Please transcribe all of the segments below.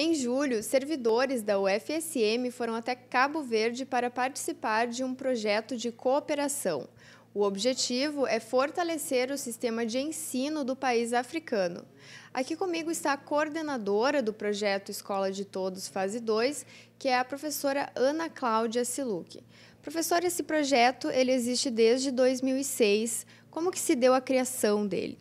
Em julho, servidores da UFSM foram até Cabo Verde para participar de um projeto de cooperação. O objetivo é fortalecer o sistema de ensino do país africano. Aqui comigo está a coordenadora do projeto Escola de Todos Fase 2, que é a professora Ana Cláudia Siluc. Professora, esse projeto ele existe desde 2006. Como que se deu a criação dele?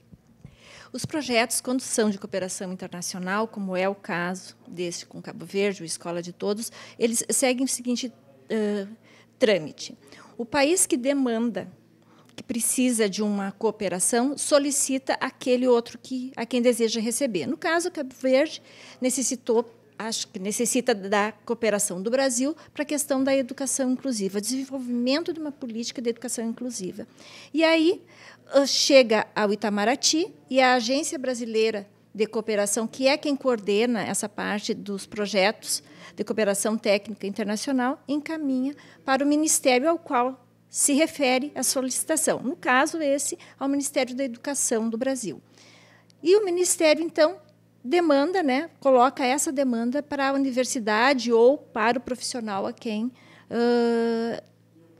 Os projetos, quando são de cooperação internacional, como é o caso deste com Cabo Verde, o Escola de Todos, eles seguem o seguinte uh, trâmite. O país que demanda que precisa de uma cooperação solicita aquele outro que a quem deseja receber. No caso, Cabo Verde necessitou acho que necessita da cooperação do Brasil para a questão da educação inclusiva, desenvolvimento de uma política de educação inclusiva. E aí chega ao Itamaraty e a Agência Brasileira de Cooperação, que é quem coordena essa parte dos projetos de cooperação técnica internacional, encaminha para o ministério ao qual se refere a solicitação. No caso, esse ao Ministério da Educação do Brasil. E o Ministério, então, demanda, né, coloca essa demanda para a universidade ou para o profissional a quem uh,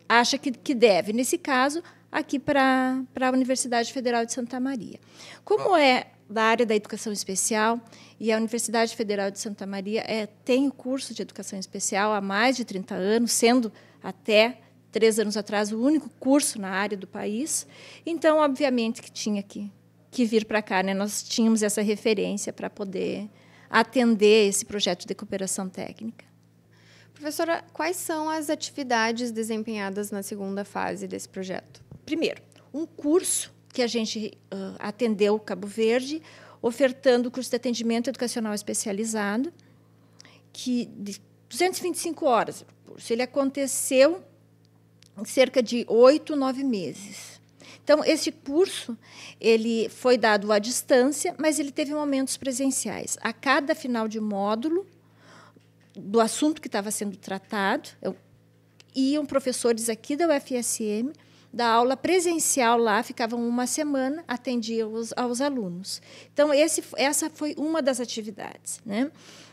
acha que, que deve. Nesse caso, aqui para a Universidade Federal de Santa Maria. Como é da área da educação especial e a Universidade Federal de Santa Maria é, tem o curso de educação especial há mais de 30 anos, sendo até três anos atrás o único curso na área do país. Então, obviamente que tinha que que vir para cá, né? Nós tínhamos essa referência para poder atender esse projeto de cooperação técnica. Professora, quais são as atividades desempenhadas na segunda fase desse projeto? Primeiro, um curso que a gente uh, atendeu Cabo Verde, ofertando o curso de atendimento educacional especializado, que de 225 horas, o curso, ele aconteceu em cerca de oito, nove meses então, esse curso ele foi dado à distância, mas ele teve momentos presenciais. A cada final de módulo do assunto que estava sendo tratado, eu, iam professores aqui da UFSM da aula presencial lá, ficavam uma semana, atendiam aos, aos alunos. Então, esse, essa foi uma das atividades. Né?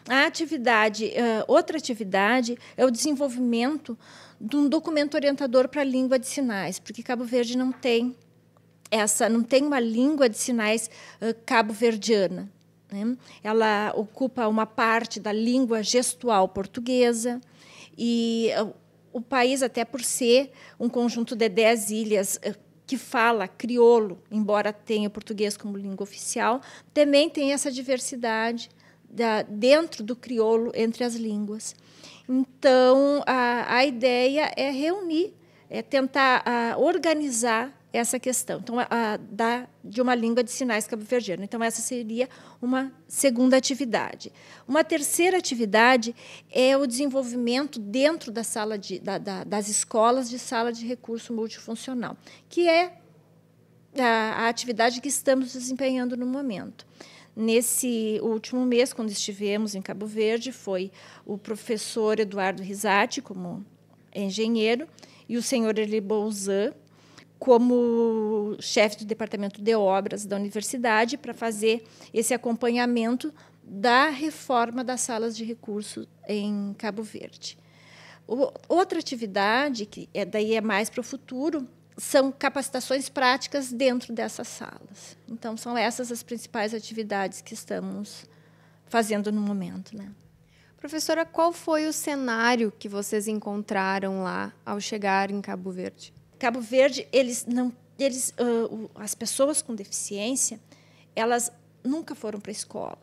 A atividade, uh, outra atividade é o desenvolvimento de um documento orientador para a língua de sinais, porque Cabo Verde não tem essa não tem uma língua de sinais uh, cabo-verdiana. Né? Ela ocupa uma parte da língua gestual portuguesa e uh, o país, até por ser um conjunto de dez ilhas uh, que fala criolo, embora tenha português como língua oficial, também tem essa diversidade da, dentro do criolo entre as línguas. Então, a, a ideia é reunir, é tentar ah, organizar essa questão então, a, a, da, de uma língua de sinais cabo-verdiana. Então, essa seria uma segunda atividade. Uma terceira atividade é o desenvolvimento dentro da sala de, da, da, das escolas de sala de recurso multifuncional, que é a, a atividade que estamos desempenhando no momento. Nesse último mês, quando estivemos em Cabo Verde, foi o professor Eduardo Risati, como engenheiro, e o senhor Eli Bouzan, como chefe do departamento de obras da universidade para fazer esse acompanhamento da reforma das salas de recurso em Cabo Verde. O, outra atividade que é, daí é mais para o futuro são capacitações práticas dentro dessas salas. Então são essas as principais atividades que estamos fazendo no momento, né? Professora, qual foi o cenário que vocês encontraram lá ao chegar em Cabo Verde? Cabo Verde, eles não, eles, uh, as pessoas com deficiência, elas nunca foram para a escola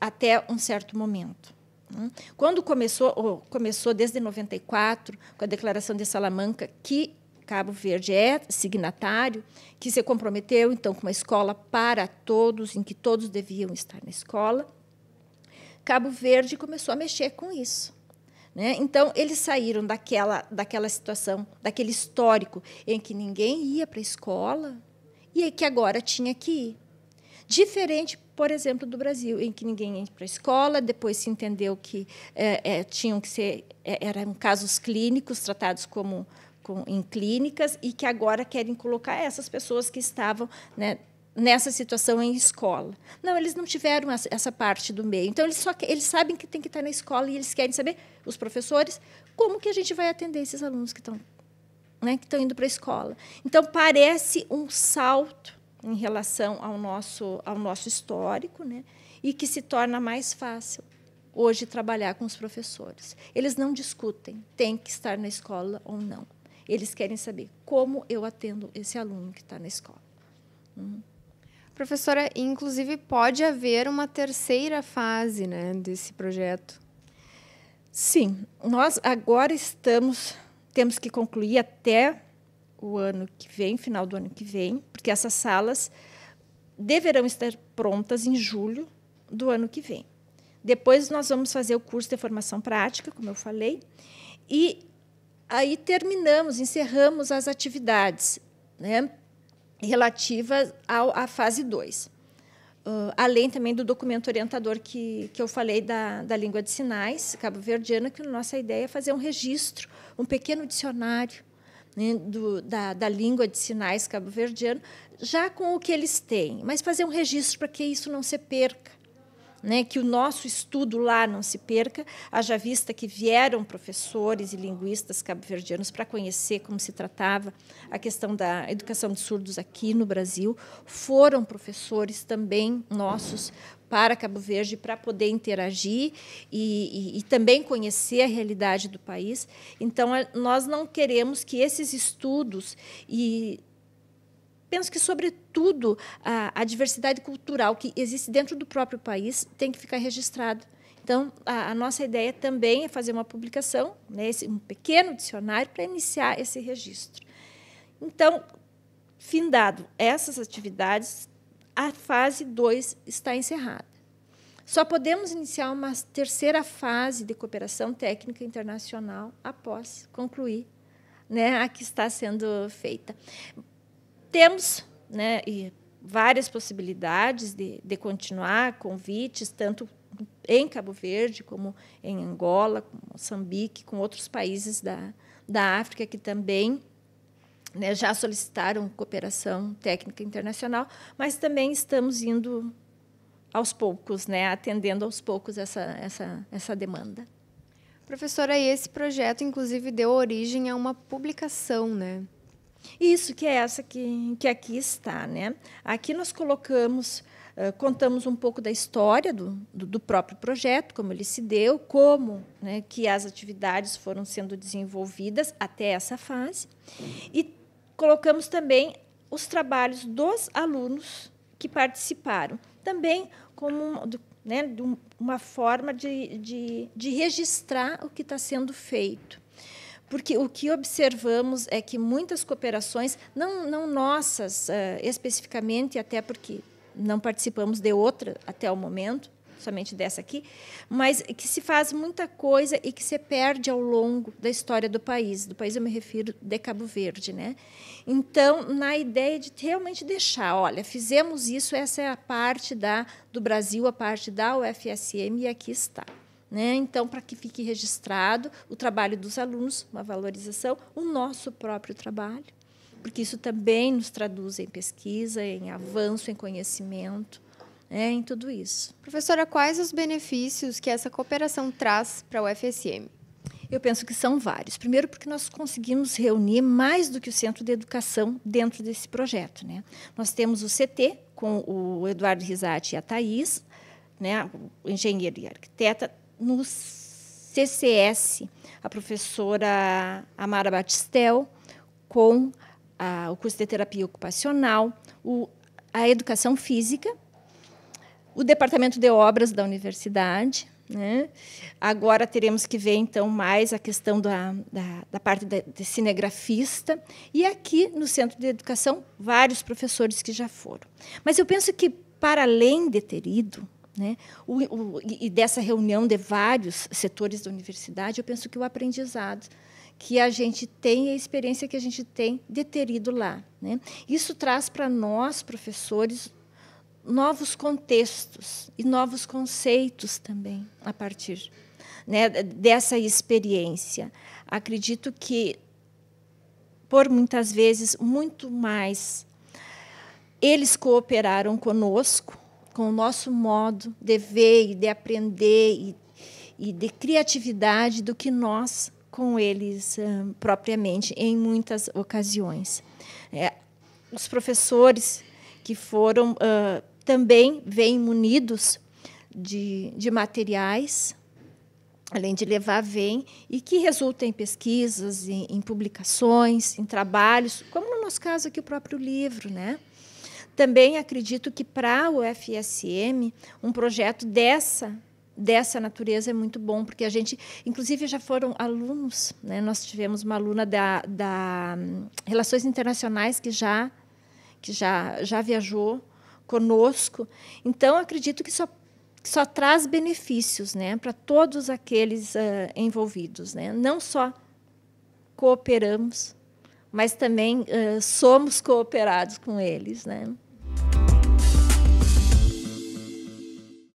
até um certo momento. Né? Quando começou, oh, começou desde 94, com a Declaração de Salamanca, que Cabo Verde é signatário, que se comprometeu então com uma escola para todos, em que todos deviam estar na escola. Cabo Verde começou a mexer com isso. Né? Então, eles saíram daquela, daquela situação, daquele histórico em que ninguém ia para a escola e é que agora tinha que ir. Diferente, por exemplo, do Brasil, em que ninguém ia para a escola, depois se entendeu que é, é, tinham que ser é, eram casos clínicos tratados como com, em clínicas e que agora querem colocar essas pessoas que estavam né, nessa situação em escola. Não, eles não tiveram essa parte do meio. Então, eles, só, eles sabem que tem que estar na escola e eles querem saber, os professores, como que a gente vai atender esses alunos que estão né, que estão indo para a escola. Então, parece um salto em relação ao nosso, ao nosso histórico, né, e que se torna mais fácil hoje trabalhar com os professores. Eles não discutem, tem que estar na escola ou não. Eles querem saber como eu atendo esse aluno que está na escola. Uhum. Professora, inclusive pode haver uma terceira fase né, desse projeto. Sim, nós agora estamos, temos que concluir até o ano que vem, final do ano que vem, porque essas salas deverão estar prontas em julho do ano que vem. Depois nós vamos fazer o curso de formação prática, como eu falei, e aí terminamos, encerramos as atividades, né? relativas ao, à fase 2. Uh, ah, além também do documento orientador que, que eu falei da, da língua de sinais cabo-verdiana, que nossa ideia é fazer um registro, um pequeno dicionário né, do, da, da língua de sinais cabo-verdiana, já com o que eles têm, mas fazer um registro para que isso não se perca né, que o nosso estudo lá não se perca, haja vista que vieram professores e linguistas cabo-verdianos para conhecer como se tratava a questão da educação de surdos aqui no Brasil, foram professores também nossos para Cabo Verde para poder interagir e, e, e também conhecer a realidade do país. Então, nós não queremos que esses estudos e penso que, sobretudo, a, a diversidade cultural que existe dentro do próprio país tem que ficar registrada. Então, a, a, nossa ideia também é fazer uma publicação, né, esse, um pequeno dicionário, para iniciar esse registro. Então, findado essas atividades, a fase 2 está encerrada. Só podemos iniciar uma terceira fase de cooperação técnica internacional após concluir né, a que está sendo feita. Temos né, várias possibilidades de, de continuar convites, tanto em Cabo Verde, como em Angola, com Moçambique, com outros países da, da África que também né, já solicitaram cooperação técnica internacional, mas também estamos indo aos poucos, né, atendendo aos poucos essa, essa, essa demanda. Professora, esse projeto, inclusive, deu origem a uma publicação, né? Isso, que é essa que, que aqui está. Né? Aqui nós colocamos, uh, contamos um pouco da história do, do, do, próprio projeto, como ele se deu, como né, que as atividades foram sendo desenvolvidas até essa fase. E colocamos também os trabalhos dos alunos que participaram, também como né, uma forma de, de, de registrar o que está sendo feito porque o que observamos é que muitas cooperações, não, não nossas uh, especificamente, até porque não participamos de outra até o momento, somente dessa aqui, mas que se faz muita coisa e que se perde ao longo da história do país. Do país eu me refiro de Cabo Verde, né? Então, na ideia de realmente deixar, olha, fizemos isso, essa é a parte da do Brasil, a parte da UFSM e aqui está. Né? Então, para que fique registrado o trabalho dos alunos, uma valorização, o nosso próprio trabalho, porque isso também nos traduz em pesquisa, em avanço, em conhecimento, né? em tudo isso. Professora, quais os benefícios que essa cooperação traz para o FSM? Eu penso que são vários. Primeiro, porque nós conseguimos reunir mais do que o centro de educação dentro desse projeto. Né? Nós temos o CT, com o Eduardo Risati e a Thais, né, o engenheiro e arquiteta, no CCS, a professora Amara Batistel, com a, o curso de terapia ocupacional, o, a educação física, o departamento de obras da universidade. Né? Agora teremos que ver então mais a questão da, da, da parte de cinegrafista. E aqui no Centro de Educação, vários professores que já foram. Mas eu penso que, para além de ter ido, né? O, o, e dessa reunião de vários setores da universidade, eu penso que o aprendizado que a gente tem, a experiência que a gente tem de ter ido lá. Né? Isso traz para nós, professores, novos contextos e novos conceitos também a partir né, dessa experiência. Acredito que, por muitas vezes, muito mais eles cooperaram conosco com o nosso modo de ver e de aprender e, e de criatividade do que nós com eles ah, propriamente em muitas ocasiões. É, os professores que foram uh, também vêm munidos de, de materiais, além de levar, vêm, e que resulta em pesquisas, em, em, publicações, em trabalhos, como no nosso caso aqui o próprio livro, né? Também acredito que para o FSM, um projeto dessa dessa natureza é muito bom, porque a gente, inclusive, já foram alunos, né? nós tivemos uma aluna da, da Relações Internacionais que já, que já, já viajou conosco. Então, acredito que só, só traz benefícios né? para todos aqueles uh, envolvidos. Né? Não só cooperamos, mas também uh, somos cooperados com eles. Né?